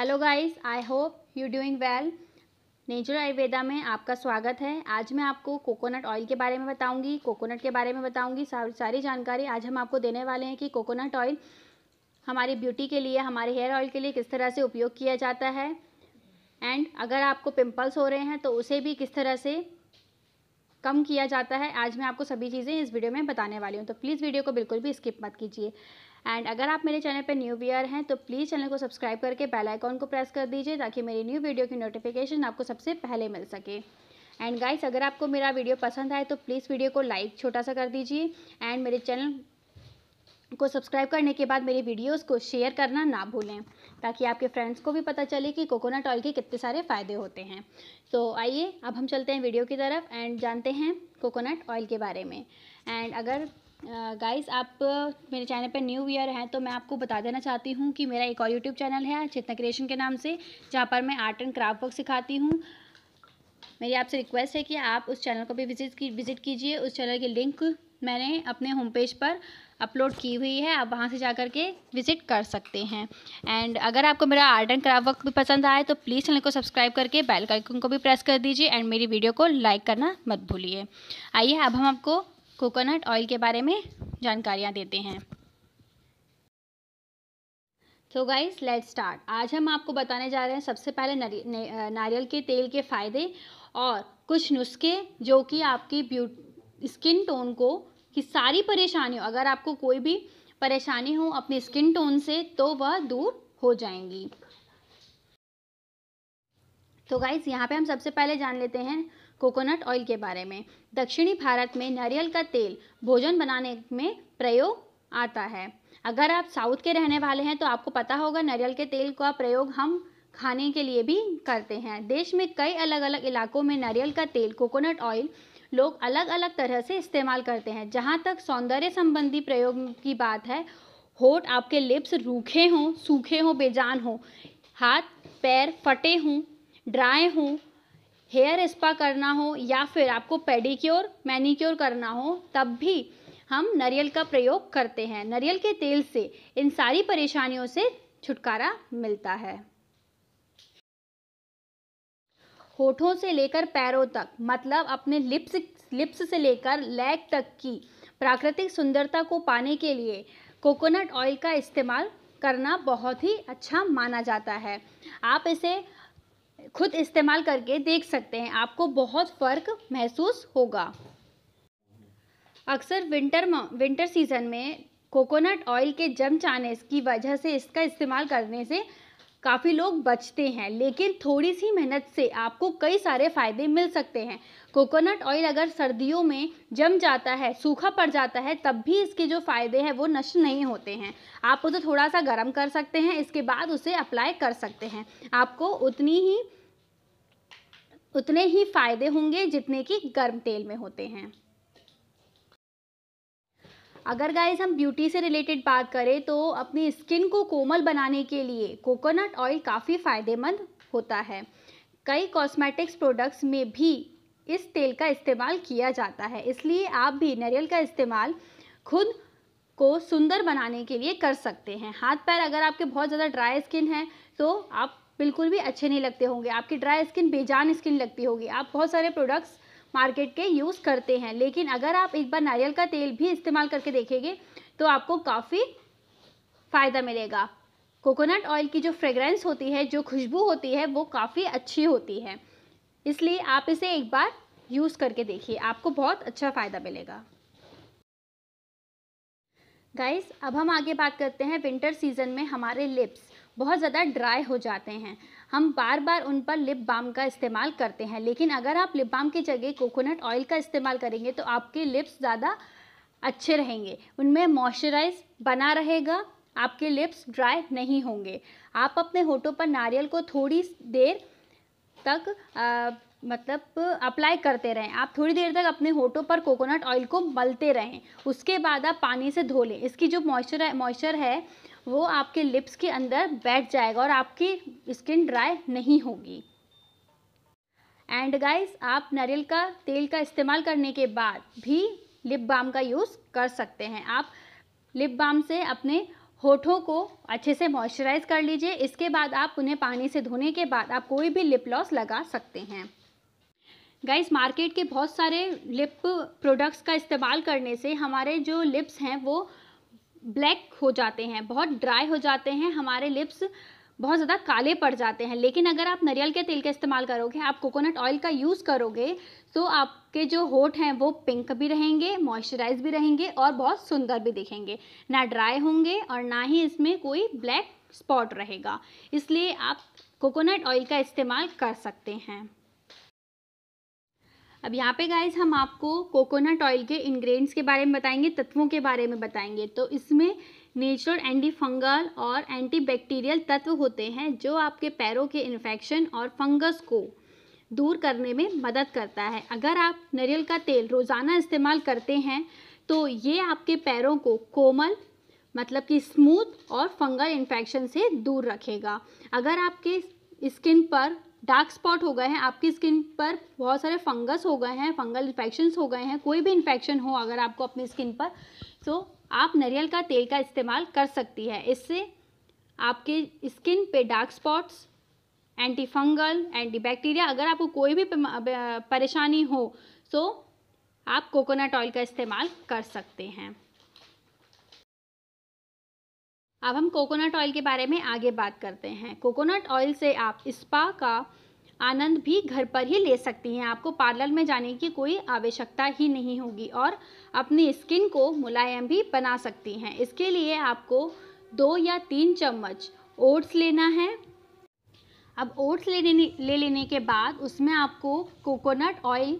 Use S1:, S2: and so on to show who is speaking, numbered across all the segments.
S1: hello guys I hope you doing well natural Ayurveda में आपका स्वागत है आज मैं आपको कोकोनट ऑयल के बारे में बताऊंगी कोकोनट के बारे में बताऊंगी सारी जानकारी आज हम आपको देने वाले हैं कि कोकोनट ऑयल हमारी ब्यूटी के लिए हमारे हेयर ऑयल के लिए किस तरह से उपयोग किया जाता है एंड अगर आपको पिंपल्स हो रहे हैं तो उसे भी किस तरह से कम किया जाता है आज मैं आपको सभी चीज़ें इस वीडियो में बताने वाली हूँ तो प्लीज़ वीडियो को बिल्कुल भी स्किप मत कीजिए एंड अगर आप मेरे चैनल पर न्यू व्यूअर हैं तो प्लीज़ चैनल को सब्सक्राइब करके बेल आइकॉन को प्रेस कर दीजिए ताकि मेरी न्यू वीडियो की नोटिफिकेशन आपको सबसे पहले मिल सके एंड गाइस अगर आपको मेरा वीडियो पसंद आए तो प्लीज़ वीडियो को लाइक छोटा सा कर दीजिए एंड मेरे चैनल को सब्सक्राइब करने के बाद मेरी वीडियोस को शेयर करना ना भूलें ताकि आपके फ्रेंड्स को भी पता चले कि कोकोनट ऑयल के कितने सारे फ़ायदे होते हैं तो so, आइए अब हम चलते हैं वीडियो की तरफ एंड जानते हैं कोकोनट ऑयल के बारे में एंड अगर गाइस uh, आप uh, मेरे चैनल पर न्यू ईयर हैं तो मैं आपको बता देना चाहती हूँ कि मेरा एक और यूट्यूब चैनल है चेतना क्रिएशन के नाम से जहाँ पर मैं आर्ट एंड क्राफ्ट वर्क सिखाती हूँ मेरी आपसे रिक्वेस्ट है कि आप उस चैनल को भी विजिट की विज़िट कीजिए उस चैनल की लिंक मैंने अपने होम पेज पर अपलोड की हुई है आप वहाँ से जा कर के विज़िट कर सकते हैं एंड अगर आपको मेरा आर्ट एंड क्राफ्ट वर्क भी पसंद आए तो प्लीज़ चैनल को सब्सक्राइब करके बेल आइकन को भी प्रेस कर दीजिए एंड मेरी वीडियो को लाइक करना मत भूलिए आइए अब हम आपको कोकोनट ऑयल के बारे में जानकारियाँ देते हैं तो गाइस लेट स्टार्ट आज हम आपको बताने जा रहे हैं सबसे पहले नारियल के तेल के फ़ायदे और कुछ नुस्खे जो कि आपकी ब्यूट स्किन टोन को कि सारी परेशानियों अगर आपको कोई भी परेशानी हो अपने स्किन टोन से तो वह दूर हो जाएंगी तो गाइज यहाँ पे हम सबसे पहले जान लेते हैं कोकोनट ऑयल के बारे में दक्षिणी भारत में नारियल का तेल भोजन बनाने में प्रयोग आता है अगर आप साउथ के रहने वाले हैं तो आपको पता होगा नारियल के तेल का प्रयोग हम खाने के लिए भी करते हैं देश में कई अलग अलग इलाकों में नारियल का तेल कोकोनट ऑयल लोग अलग अलग तरह से इस्तेमाल करते हैं जहाँ तक सौंदर्य संबंधी प्रयोग की बात है होठ आपके लिप्स रूखे हों सूखे हों बेजान हों हाथ पैर फटे हों ड्राई हों हेयर स्पा करना हो या फिर आपको पेडिक्योर मैनिक्योर करना हो तब भी हम नरियल का प्रयोग करते हैं नरियल के तेल से इन सारी परेशानियों से छुटकारा मिलता है होठों से लेकर पैरों तक मतलब अपने लिप्स लिप्स से लेकर लेग तक की प्राकृतिक सुंदरता को पाने के लिए कोकोनट ऑयल का इस्तेमाल करना बहुत ही अच्छा माना जाता है आप इसे खुद इस्तेमाल करके देख सकते हैं आपको बहुत फ़र्क महसूस होगा अक्सर विंटर विंटर सीज़न में कोकोनट ऑयल के जम जाने की वजह से इसका इस्तेमाल करने से काफ़ी लोग बचते हैं लेकिन थोड़ी सी मेहनत से आपको कई सारे फ़ायदे मिल सकते हैं कोकोनट ऑयल अगर सर्दियों में जम जाता है सूखा पड़ जाता है तब भी इसके जो फ़ायदे हैं वो नष्ट नहीं होते हैं आप उसे थोड़ा सा गर्म कर सकते हैं इसके बाद उसे अप्लाई कर सकते हैं आपको उतनी ही उतने ही फ़ायदे होंगे जितने कि गर्म तेल में होते हैं अगर गाइज हम ब्यूटी से रिलेटेड बात करें तो अपनी स्किन को कोमल बनाने के लिए कोकोनट ऑयल काफ़ी फ़ायदेमंद होता है कई कॉस्मेटिक्स प्रोडक्ट्स में भी इस तेल का इस्तेमाल किया जाता है इसलिए आप भी नारियल का इस्तेमाल खुद को सुंदर बनाने के लिए कर सकते हैं हाथ पैर अगर आपके बहुत ज़्यादा ड्राई स्किन है तो आप बिल्कुल भी अच्छे नहीं लगते होंगे आपकी ड्राई स्किन बेजान स्किन लगती होगी आप बहुत सारे प्रोडक्ट्स मार्केट के यूज़ करते हैं लेकिन अगर आप एक बार नारियल का तेल भी इस्तेमाल करके देखेंगे तो आपको काफ़ी फ़ायदा मिलेगा कोकोनट ऑयल की जो फ्रेगरेंस होती है जो खुशबू होती है वो काफ़ी अच्छी होती है इसलिए आप इसे एक बार यूज़ करके देखिए आपको बहुत अच्छा फ़ायदा मिलेगा गाइस अब हम आगे बात करते हैं विंटर सीज़न में हमारे लिप्स बहुत ज़्यादा ड्राई हो जाते हैं हम बार बार उन पर लिप बाम का इस्तेमाल करते हैं लेकिन अगर आप लिप बाम की जगह कोकोनट ऑयल का इस्तेमाल करेंगे तो आपके लिप्स ज़्यादा अच्छे रहेंगे उनमें मॉइस्चराइज बना रहेगा आपके लिप्स ड्राई नहीं होंगे आप अपने होठों पर नारियल को थोड़ी देर तक आ, मतलब अप्लाई करते रहें आप थोड़ी देर तक अपने होठों पर कोकोनट ऑयल को मलते रहें उसके बाद आप पानी से धो लें इसकी जो मॉइस्चर मॉइस्चर है वो आपके लिप्स के अंदर बैठ जाएगा और आपकी स्किन ड्राई नहीं होगी एंड गाइस आप नारियल का तेल का इस्तेमाल करने के बाद भी लिप बाम का यूज़ कर सकते हैं आप लिप बाम से अपने होठों को अच्छे से मॉइस्चराइज कर लीजिए इसके बाद आप उन्हें पानी से धोने के बाद आप कोई भी लिप लॉस लगा सकते हैं गाइस मार्केट के बहुत सारे लिप प्रोडक्ट्स का इस्तेमाल करने से हमारे जो लिप्स हैं वो ब्लैक हो जाते हैं बहुत ड्राई हो जाते हैं हमारे लिप्स बहुत ज़्यादा काले पड़ जाते हैं लेकिन अगर आप नरियल के तेल का इस्तेमाल करोगे आप कोकोनट ऑयल का यूज़ करोगे तो आपके जो होठ हैं वो पिंक भी रहेंगे मॉइस्चराइज भी रहेंगे और बहुत सुंदर भी दिखेंगे ना ड्राई होंगे और ना ही इसमें कोई ब्लैक स्पॉट रहेगा इसलिए आप कोकोनट ऑयल का इस्तेमाल कर सकते हैं अब यहाँ पे गाइज हम आपको कोकोनट ऑयल के इंग्रेडिएंट्स के बारे में बताएंगे तत्वों के बारे में बताएंगे तो इसमें नेचुरल एंटी फंगल और एंटी बैक्टीरियल तत्व होते हैं जो आपके पैरों के इन्फेक्शन और फंगस को दूर करने में मदद करता है अगर आप नारियल का तेल रोज़ाना इस्तेमाल करते हैं तो ये आपके पैरों को कोमल मतलब कि स्मूथ और फंगल इन्फेक्शन से दूर रखेगा अगर आपके स्किन पर डार्क स्पॉट हो गए हैं आपकी स्किन पर बहुत सारे फंगस हो गए हैं फंगल इन्फेक्शन हो गए हैं कोई भी इन्फेक्शन हो अगर आपको अपनी स्किन पर तो आप नरियल का तेल का इस्तेमाल कर सकती है इससे आपके स्किन पे dark spots anti fungal anti bacteria अगर आपको कोई भी परेशानी हो तो आप कोकोनट ऑयल का इस्तेमाल कर सकते हैं अब हम कोकोनट ऑयल के बारे में आगे बात करते हैं कोकोनट ऑयल से आप स्पा का आनंद भी घर पर ही ले सकती हैं आपको पार्लर में जाने की कोई आवश्यकता ही नहीं होगी और अपनी स्किन को मुलायम भी बना सकती हैं इसके लिए आपको दो या तीन चम्मच ओट्स लेना है अब ओट्स ले लेने ले लेने के बाद उसमें आपको कोकोनट ऑयल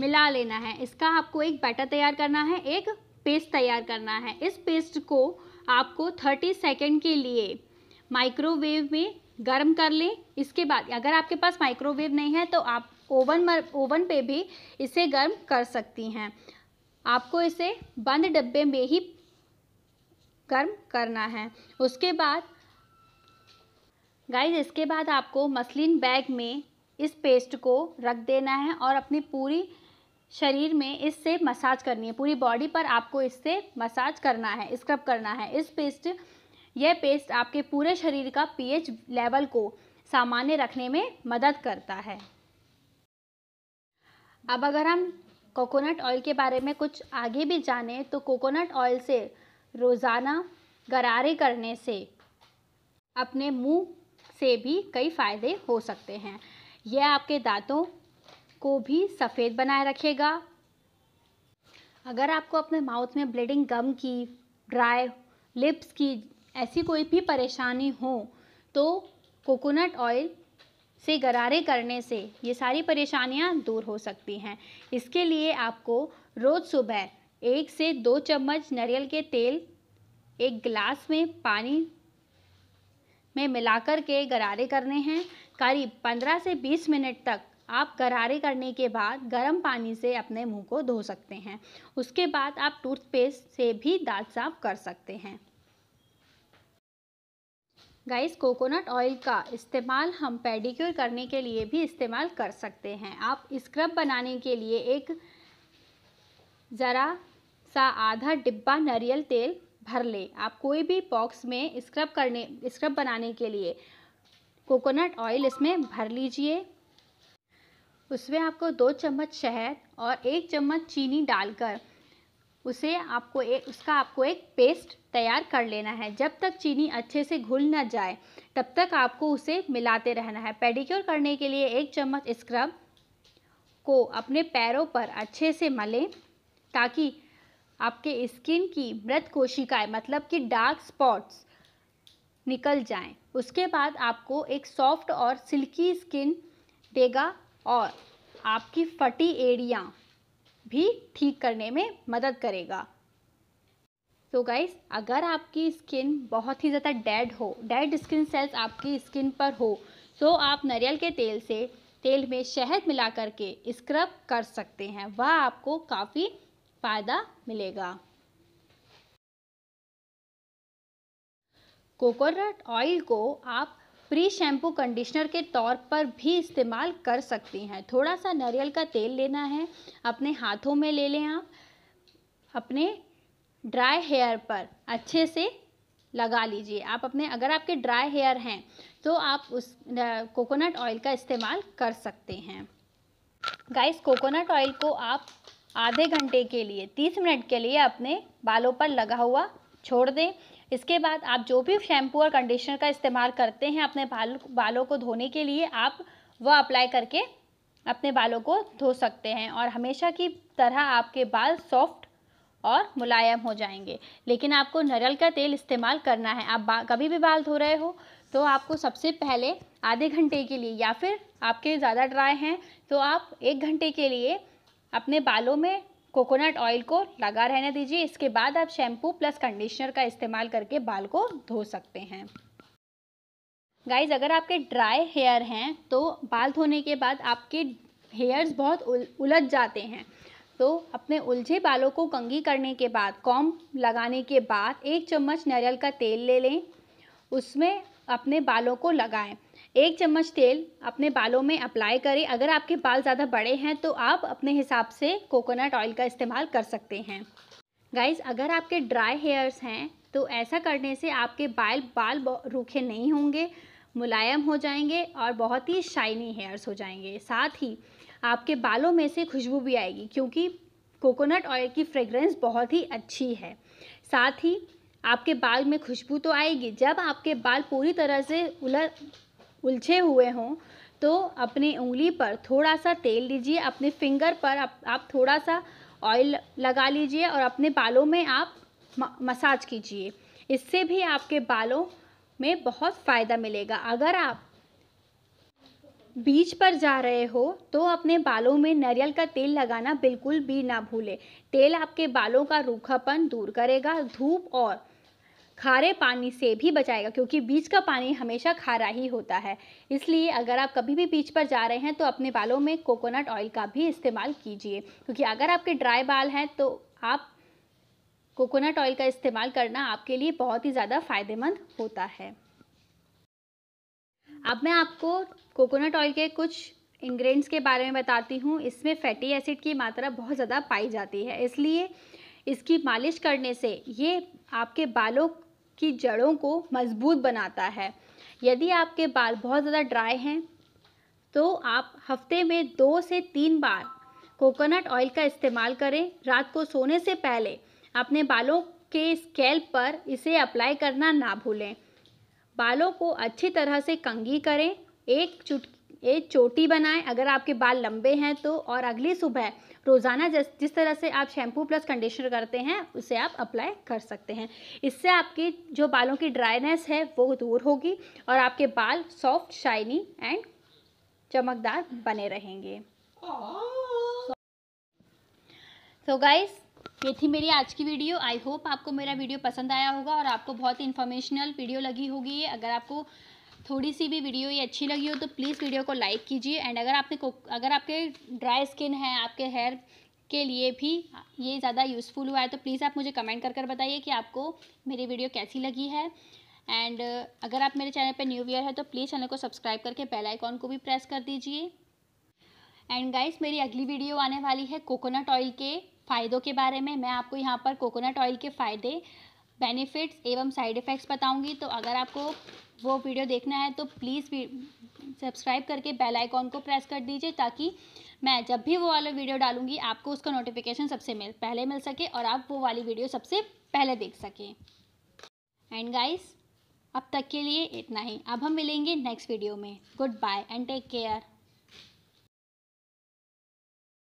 S1: मिला लेना है इसका आपको एक बैटर तैयार करना है एक पेस्ट तैयार करना है इस पेस्ट को आपको 30 सेकेंड के लिए माइक्रोवेव में गर्म कर लें इसके बाद अगर आपके पास माइक्रोवेव नहीं है तो आप ओवन ओवन पे भी इसे गर्म कर सकती हैं आपको इसे बंद डब्बे में ही गर्म करना है उसके बाद गाइज इसके बाद आपको मसलिन बैग में इस पेस्ट को रख देना है और अपनी पूरी शरीर में इससे मसाज करनी है पूरी बॉडी पर आपको इससे मसाज करना है स्क्रब करना है इस पेस्ट यह पेस्ट आपके पूरे शरीर का पीएच लेवल को सामान्य रखने में मदद करता है अब अगर हम कोकोनट ऑयल के बारे में कुछ आगे भी जानें तो कोकोनट ऑयल से रोज़ाना गरारे करने से अपने मुंह से भी कई फ़ायदे हो सकते हैं यह आपके दांतों को भी सफ़ेद बनाए रखेगा अगर आपको अपने माउथ में ब्लीडिंग गम की ड्राई लिप्स की ऐसी कोई भी परेशानी हो तो कोकोनट ऑयल से गरारे करने से ये सारी परेशानियां दूर हो सकती हैं इसके लिए आपको रोज़ सुबह एक से दो चम्मच नारियल के तेल एक गिलास में पानी में मिलाकर के गरारे करने हैं करीब 15 से 20 मिनट तक आप गरारे करने के बाद गर्म पानी से अपने मुंह को धो सकते हैं उसके बाद आप टूथपेस्ट से भी दांत साफ कर सकते हैं गाइस कोकोनट ऑयल का इस्तेमाल हम पेडिक्योर करने के लिए भी इस्तेमाल कर सकते हैं आप स्क्रब बनाने के लिए एक ज़रा सा आधा डिब्बा नारियल तेल भर लें आप कोई भी बॉक्स में स्क्रब करने स्क्रब बनाने के लिए कोकोनट ऑयल इसमें भर लीजिए उसमें आपको दो चम्मच शहद और एक चम्मच चीनी डालकर उसे आपको एक उसका आपको एक पेस्ट तैयार कर लेना है जब तक चीनी अच्छे से घुल ना जाए तब तक आपको उसे मिलाते रहना है पेडिक्योर करने के लिए एक चम्मच स्क्रब को अपने पैरों पर अच्छे से मलें ताकि आपके स्किन की मृत कोशिकाएं मतलब कि डार्क स्पॉट्स निकल जाएं उसके बाद आपको एक सॉफ्ट और सिल्की स्किन देगा और आपकी फटी एड़ियाँ भी ठीक करने में मदद करेगा तो so गाइस अगर आपकी स्किन बहुत ही ज़्यादा डेड हो डेड स्किन सेल्स आपकी स्किन पर हो तो आप नारियल के तेल से तेल में शहद मिला करके स्क्रब कर सकते हैं वह आपको काफ़ी फ़ायदा मिलेगा कोकोनट ऑयल को आप प्री शैम्पू कंडीशनर के तौर पर भी इस्तेमाल कर सकती हैं थोड़ा सा नारियल का तेल लेना है अपने हाथों में ले लें आप अपने ड्राई हेयर पर अच्छे से लगा लीजिए आप अपने अगर आपके ड्राई हेयर हैं तो आप उस कोकोनट ऑयल का इस्तेमाल कर सकते हैं गाइस कोकोनट ऑयल को आप आधे घंटे के लिए तीस मिनट के लिए अपने बालों पर लगा हुआ छोड़ दें इसके बाद आप जो भी शैम्पू और कंडीशनर का इस्तेमाल करते हैं अपने बाल बालों को धोने के लिए आप वह अप्लाई करके अपने बालों को धो सकते हैं और हमेशा की तरह आपके बाल सॉफ्ट और मुलायम हो जाएंगे लेकिन आपको नरियल का तेल इस्तेमाल करना है आप कभी भी बाल धो रहे हो तो आपको सबसे पहले आधे घंटे के लिए या फिर आपके ज़्यादा ड्राई हैं तो आप एक घंटे के लिए अपने बालों में कोकोनट ऑयल को लगा रहने दीजिए इसके बाद आप शैम्पू प्लस कंडीशनर का इस्तेमाल करके बाल को धो सकते हैं गाइज अगर आपके ड्राई हेयर हैं तो बाल धोने के बाद आपके हेयर्स बहुत उलझ जाते हैं तो अपने उलझे बालों को कंगी करने के बाद कॉम लगाने के बाद एक चम्मच नारियल का तेल ले लें उसमें अपने बालों को लगाएं एक चम्मच तेल अपने बालों में अप्लाई करें अगर आपके बाल ज़्यादा बड़े हैं तो आप अपने हिसाब से कोकोनट ऑयल का इस्तेमाल कर सकते हैं गाइज अगर आपके ड्राई हेयर्स हैं तो ऐसा करने से आपके बाल बाल रूखे नहीं होंगे मुलायम हो जाएंगे और बहुत ही शाइनी हेयर्स हो जाएंगे साथ ही आपके बालों में से खुशबू भी आएगी क्योंकि कोकोनट ऑयल की फ्रेगरेंस बहुत ही अच्छी है साथ ही आपके बाल में खुशबू तो आएगी जब आपके बाल पूरी तरह से उलर उलझे हुए हों तो अपनी उंगली पर थोड़ा सा तेल लीजिए अपने फिंगर पर आप, आप थोड़ा सा ऑयल लगा लीजिए और अपने बालों में आप मसाज कीजिए इससे भी आपके बालों में बहुत फ़ायदा मिलेगा अगर आप बीच पर जा रहे हो तो अपने बालों में नारियल का तेल लगाना बिल्कुल भी ना भूलें तेल आपके बालों का रूखापन दूर करेगा धूप और खारे पानी से भी बचाएगा क्योंकि बीच का पानी हमेशा खारा ही होता है इसलिए अगर आप कभी भी बीच पर जा रहे हैं तो अपने बालों में कोकोनट ऑयल का भी इस्तेमाल कीजिए क्योंकि अगर आपके ड्राई बाल हैं तो आप कोकोनट ऑयल का इस्तेमाल करना आपके लिए बहुत ही ज़्यादा फ़ायदेमंद होता है अब मैं आपको कोकोनट ऑयल के कुछ इंग्रेडिएंट्स के बारे में बताती हूँ इसमें फैटी एसिड की मात्रा बहुत ज़्यादा पाई जाती है इसलिए इसकी मालिश करने से ये आपके बालों की जड़ों को मजबूत बनाता है यदि आपके बाल बहुत ज़्यादा ड्राई हैं तो आप हफ्ते में दो से तीन बार कोकोनट ऑयल का इस्तेमाल करें रात को सोने से पहले अपने बालों के स्केल्प पर इसे अप्लाई करना ना भूलें बालों को अच्छी तरह से कंघी करें एक चुट ये चोटी बनाएं अगर आपके बाल लंबे हैं तो और अगली सुबह रोज़ाना जिस जिस तरह से आप शैम्पू प्लस कंडीशनर करते हैं उसे आप अप्लाई कर सकते हैं इससे आपकी जो बालों की ड्राइनेस है वो दूर होगी और आपके बाल सॉफ्ट शाइनी एंड चमकदार बने रहेंगे सो गाइस ये थी मेरी आज की वीडियो आई होप आपको मेरा वीडियो पसंद आया होगा और आपको बहुत ही इन्फॉर्मेशनल वीडियो लगी होगी अगर आपको थोड़ी सी भी वीडियो ये अच्छी लगी हो तो प्लीज़ वीडियो को लाइक कीजिए एंड अगर आपने अगर आपके ड्राई स्किन है आपके हेयर के लिए भी ये ज़्यादा यूज़फुल हुआ है तो प्लीज़ आप मुझे कमेंट कर कर बताइए कि आपको मेरी वीडियो कैसी लगी है एंड अगर आप मेरे चैनल पर न्यू ईयर है तो प्लीज़ चैनल को सब्सक्राइब करके बेल आइकॉन को भी प्रेस कर दीजिए एंड गाइस मेरी अगली वीडियो आने वाली है कोकोनट ऑयल के फ़ायदों के बारे में मैं आपको यहाँ पर कोकोनट ऑयल के फ़ायदे बेनिफिट्स एवं साइड इफ़ेक्ट्स बताऊंगी तो अगर आपको वो वीडियो देखना है तो प्लीज़ सब्सक्राइब करके बेल आइकॉन को प्रेस कर दीजिए ताकि मैं जब भी वो वाला वीडियो डालूंगी आपको उसका नोटिफिकेशन सबसे मिल पहले मिल सके और आप वो वाली वीडियो सबसे पहले देख सकें एंड गाइस अब तक के लिए इतना ही अब हम मिलेंगे नेक्स्ट वीडियो में goodbye and take care